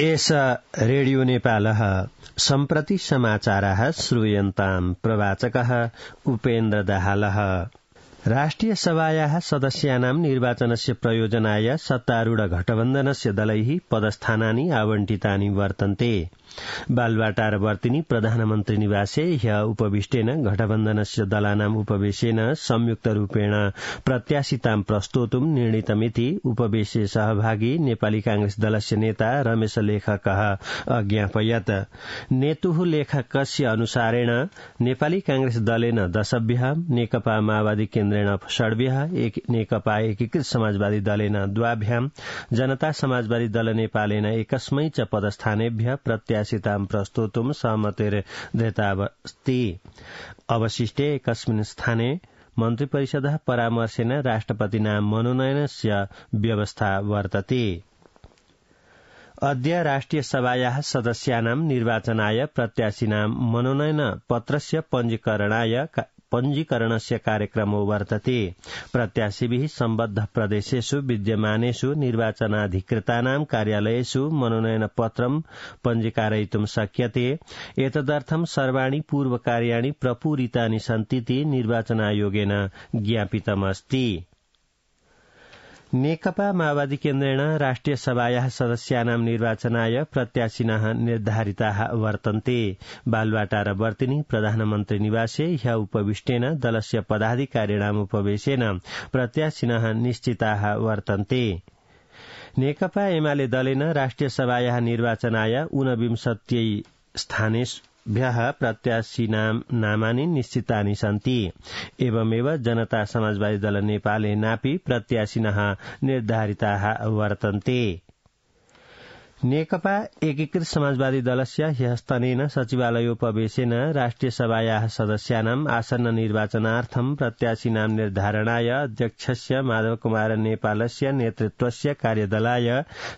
S radio Nepal सम्प्रति समाचार श्रूयन्ताम् प्रवाचक उपेन्द्र दहाल राष्ट्रिय सभाया सदस्यानाम निर्वाचनस्य प्रयोजनाय सत्तारूढ घटबन्धनस्य दलैः पदस्थानानि आवण्टितानि वर्तन्ते प्रधानमन्त्री निवासे ह्य उपविष्टेन घटबन्धनस्य दलानाम् उपवेशेन संयुक्त रूपेण प्रत्याशितां प्रस्तोतुं निर्णीतमिति उपवेशे सहभागी नेपाली कांग्रेस दलस्य नेता रमेश लेखकः अज्ञापयत नेतुः लेखकस्य अनुसारेण नेपाली कांग्रेस दलेन दशभ्य नेकपा माओवादी केन्द्र नारायण षड्व्याह एक नेकपा एकीकृत समाजवादी दलेन द्वाभ्याम जनता समाजवादी दल नेपालेन एकस्मै च पदस्थानेभ्य प्रत्याशितां प्रस्तोतुं सहमतिर्धृतावस्ति अवशिष्टे एकस्मिन स्थाने मन्त्री परिषद परामर्शेन राष्ट्रपतिना मनोनयनस्य व्यवस्था वर्तते अद्य राष्ट्रिय सभाया सदस्यानां निर्वाचनाय प्रत्याशिनां मनोनयन पत्रस्य पञ्जीकरणाय पञ्जीकरणस्य कार्यक्रमो वर्तते प्रत्याशिभिः सम्बद्ध प्रदेशेषु विद्यमानेषु निर्वाचनाधिकृतानां कार्यालयेषु मनोनयनपत्रं पञ्जीकारयितुं शक्यते एतदर्थं सर्वाणि पूर्वकार्याणि प्रपूरितानि सन्तीति निर्वाचनायोगेन ज्ञापितमस्ति नेकपा माओवादी केन्द्रेण राष्ट्रिय सभाया सदस्यानाम निर्वाचनाय प्रत्याशिनः निर्धारिता वर्तन्ते बालवाटा र वर्तिनी प्रधानमन्त्री निवासे ह्य उपविष्टेन दलस्य पदाधिकारिणामुपवेशेन प्रत्याशिनः निश्चिता वर्तन्ते नेकपा एमाले दलेन राष्ट्रिय सभाया निर्वाचनाय उनविंशत्यै स्थानेष् भ्याह प्रत्यासिनाम नामानि निश्चितानि सन्ति एवमेव जनता समाजवादी दल नेपाले नापी प्रत्याशिन निर्धारिता वर्तन्ते नेकपा एकीकृत समाजवादी दलस्य ह्यस्तनेन उपवेशेन राष्ट्रिय सभाया सदस्यानाम् आसन्न निर्वाचनार्थं प्रत्याशिनां निर्धारणाय अध्यक्षस्य माधव कुमार नेपालस्य नेतृत्वस्य कार्यदलाय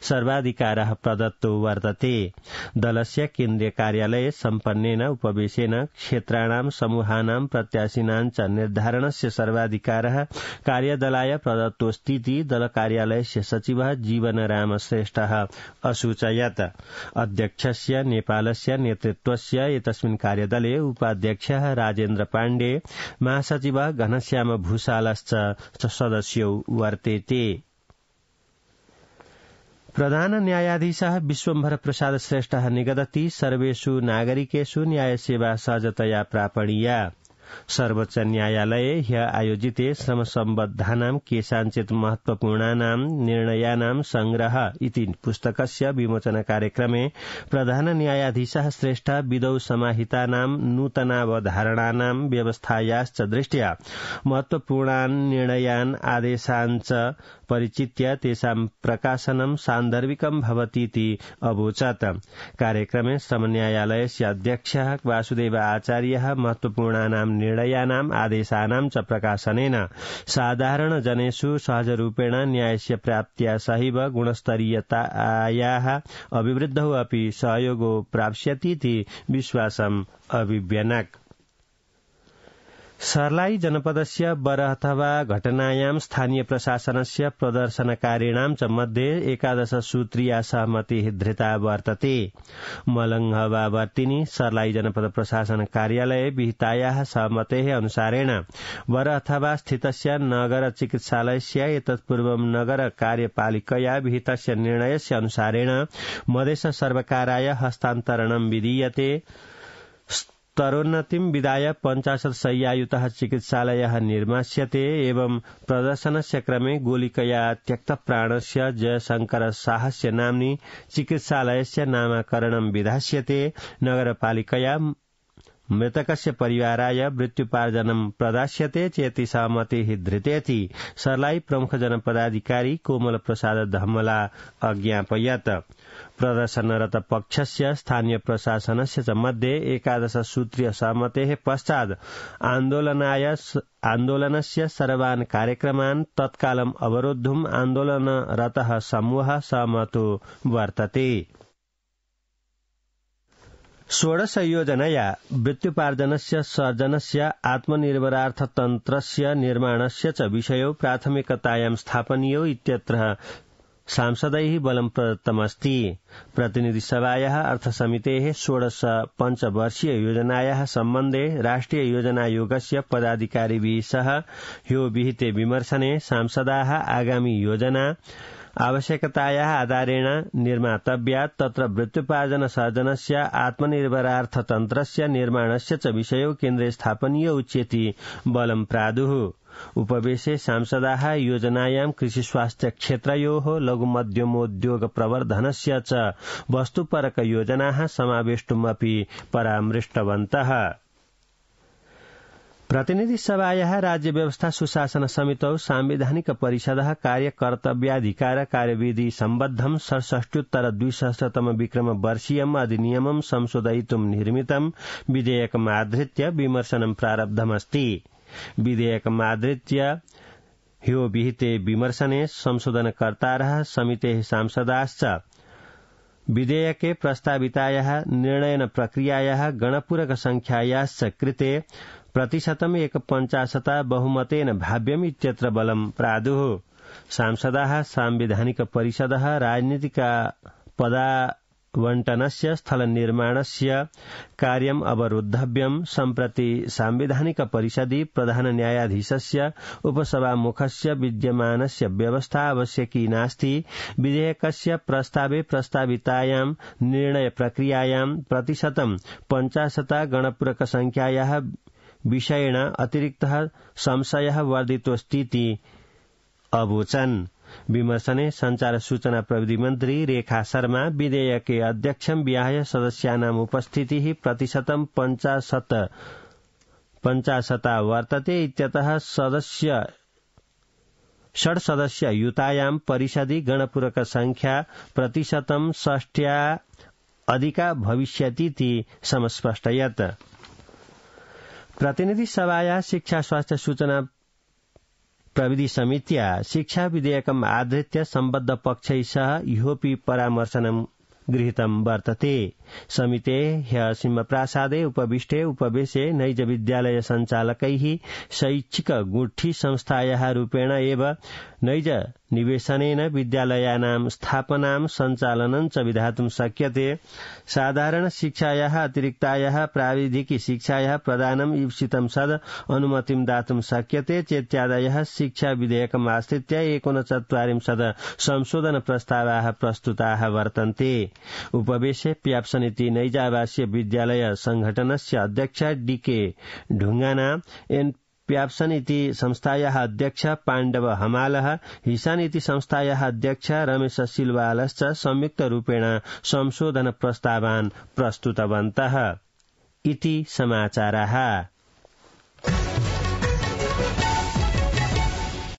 सर्वाधिकार प्रदत्तो वर्तते दलस्य केन्द्रीय कार्यालये सम्पन्नेन उपवेशेन क्षेत्राणां समूहानां प्रत्याशिनां च निर्धारणस्य सर्वाधिकार कार्यदलाय प्रदत्तोऽस्तीति दलकार्यालयस्य सचिव जीवनराम श्रेष्ठ सूचयात अध्यक्षस्य नेपालस्य नेतृत्वस्य एतस्मिन् कार्यदले उपाध्यक्ष राजेन्द्र पाण्डे महासचिव घनश्याम भूषालश्च सदस्य वर्तेते प्रधान न्यायाधीश विश्वम्भर प्रसाद श्रेष्ठ निगदति सर्वेषु नागरिकेषु न्यायसेवा सहजतया प्रापणीया सर्वोच्च न्यायालय ह्य आयोजिते श्रमसम्बद्धानां केषाञ्चित् महत्वपूर्णानां निर्णयानां संग्रह इति पुस्तकस्य विमोचन कार्यक्रमे प्रधान न्यायाधीशः श्रेष्ठ विदौ समाहितानां नूतनावधारणानां व्यवस्थायाश्च दृष्ट्या महत्वपूर्णान् निर्णयान् आदेशान् परिचित्या तेषां प्रकाशनं सान्दर्भिकं भवतीति अवोचत कार्यक्रमे श्रमन्यायालयस्य अध्यक्ष वासुदेव आचार्यः महत्वपूर्णानां निर्णयानाम् आदेशानां च प्रकाशनेन जनेषु सहजरूपेण न्यायस्य प्राप्त्या सहैव गुणस्तरीयतायाः अभिवृद्धौ अपि सहयोगो प्राप्स्यतीति विश्वासम् अभिव्यनक् सर्लाई जनपदस्य बरहथवा घटनायाम स्थानीय प्रशासनस्य प्रदर्शनकारिणां च मध्ये एकादश सूत्रीया सहमति धृता वर्तते मलङ्गवावर्तिनि सर्लाई जनपद प्रशासन कार्यालय विहिताया सहमते अनुसारेण बरहथवा स्थितस्य नगर चिकित्सालयस्य एतत्पूर्वं नगर कार्यपालिकया विहितस्य निर्णयस्य अनुसारेण मधेस सर्वकाराय हस्तान्तरणं विधीयते तरोन्नतिम विदाय पञ्चाशत शय्यायुत चिकित्सालय निर्मास्यते एवं प्रदर्शनस्य क्रमे गोलिकया त्यक्तप्राणस्य जयशंकर साहस्य नाम्नि चिकित्सालयस्य नामकरणं विधास्यते नगरपालिकया मृतकस्य परिवाराय मृत्युपार्जनम प्रदास्यते चेति सहमति धृतेति सर्लाई प्रमुख जनपदाधिकारी कोमल प्रसाद धमला अज्ञापयत प्रदर्शनरत पक्षस्य स्थानीय प्रशासनस्य च मध्ये एकादश सूत्रीय सहमतेः पश्चात् आन्दोलनाय आन्दोलनस्य सर्वान् कार्यक्रमान् तत्कालम् अवरोद्धुम् आन्दोलनरत समूहः सहमतो वर्तते षोडशयोजनया वृत्युपार्जनस्य सर्जनस्य आत्मनिर्भरार्थतन्त्रस्य निर्माणस्य च विषयो प्राथमिकतायां स्थापनीयो इत्यत्र सांसदै बलं प्रदत्तमस्ति प्रतिनिधिसभायाः अर्थसमिते षोडश पञ्चवर्षीय योजनाया सम्बन्धे राष्ट्रिय योजनायोगस्य पदाधिकारिभि सह यो विहिते विमर्शने सांसदा आगामी योजना आवश्यकताया आधारेण निर्मातव्या तत्र वृत्त्युपार्जन सर्जनस्य आत्मनिर्भरार्थतन्त्रस्य निर्माणस्य च विषयो केन्द्रे स्थापनीय उच्येति बलं प्रादुः उपवेशे सांसदा योजनायां लघु मध्यमोद्योग प्रवर्धनस्य च वस्तुपरक योजना समावेष्टुमपि परामृष्टवन्तः प्रतिनिधि सभाया राज्य व्यवस्था सुशासन समितौ सांवैधानिक परिषद कार्यकर्तव्याधिकार कार्यविधि सम्बद्धम षष्ठ्युत्तर द्विसहस्रतम विक्रम वर्षीयम अधिनियमम संशोधयितुं निर्मितम विधेयकमाधृत्य विमर्शनं प्रारब्धमस्ति विधेयकमाधृत्य ह्यो विहिते विमर्शने संशोधनकर्तारः समितेः सांसदाश्च विधेयके प्रस्तावितायाः निर्णयन प्रक्रियायाः गणपूरक संख्यायाश्च कृते प्रतिशतम् एकपञ्चाशता बहुमतेन भाव्यम् इत्यत्र बलम् प्रादुः सांसदाः सांविधानिक परिषदः राजनीतिका पदावण्टनस्य स्थलनिर्माणस्य कार्यम् अवरुद्धव्यम् सम्प्रति सांविधानिक परिषदि प्रधान न्यायाधीशस्य उपसभामुखस्य विद्यमानस्य व्यवस्था आवश्यकी नास्ति विधेयकस्य प्रस्तावे प्रस्तावितायाम् निर्णय प्रक्रियायाम् प्रतिशतम् पञ्चाशता गणपूरक संख्याया विषयण अतिरिक्त संशय वर्धित्वस्थिति अबोचन विमर्शने संचार सूचना प्रविधि मन्त्री रेखा शर्मा विधेयके अध्यक्ष विहाय सदस्यानाम् उपस्थितिः प्रतिशतं पञ्चाशत पञ्चाशता वर्तते इत्यतः सदस्य षड् सदस्य युतायां परिषदि गणपूरक संख्या प्रतिशतं षष्ट्या अधिका भविष्यतीति समस्पष्टयत् प्रतिनिधि सभाया शिक्षा स्वास्थ्य सूचना प्रविधि समितिया शिक्षा विधेयकम आधृत्य सम्बद्ध पक्षै सह योऽपि परामर्शनम् गृहीतम् वर्तते समिते ह्य सिंहप्रासादे उपविष्टे उपवेशे नैज विद्यालय सञ्चालकैः शैक्षिक गुठी संस्थाया रूपेण एव नैज निवेशनेन विद्यालयानां स्थापनां सञ्चालनं च विधातुं शक्यते साधारण साधारणशिक्षायाः अतिरिक्तायाः प्राविधिकीशिक्षायाः प्रदानम् ईप्सितं सद् अनुमतिं दातुं शक्यते चेत्यादयः शिक्षा विधेयकम् आश्रित्य एकोनचत्वारिंशत् संशोधन प्रस्तावाः प्रस्तुताः वर्तन्ते उपवेशे प्याप् समिति नैजावासीय विद्यालय संघटनस्य अध्यक्ष डीके ढुङ्गाना एन इति संस्थायाः अध्यक्ष पाण्डव हमालः हिसानिति संस्थायाः अध्यक्ष रमेश संयुक्त रूपेण संशोधन प्रस्तावान् प्रस्तुतवन्तः इति समाचाराः